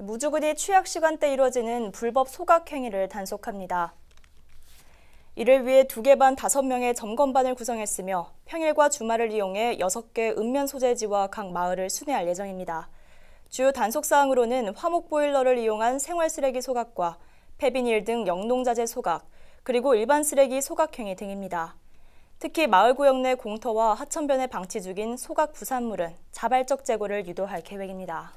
무주군이 취약 시간대 이뤄지는 불법 소각 행위를 단속합니다. 이를 위해 두 개반 다섯 명의 점검반을 구성했으며 평일과 주말을 이용해 여섯 개 읍면 소재지와 각 마을을 순회할 예정입니다. 주요 단속 사항으로는 화목 보일러를 이용한 생활 쓰레기 소각과 폐비닐 등 영농자재 소각, 그리고 일반 쓰레기 소각 행위 등입니다. 특히 마을 구역 내 공터와 하천변에 방치 중인 소각 부산물은 자발적 재고를 유도할 계획입니다.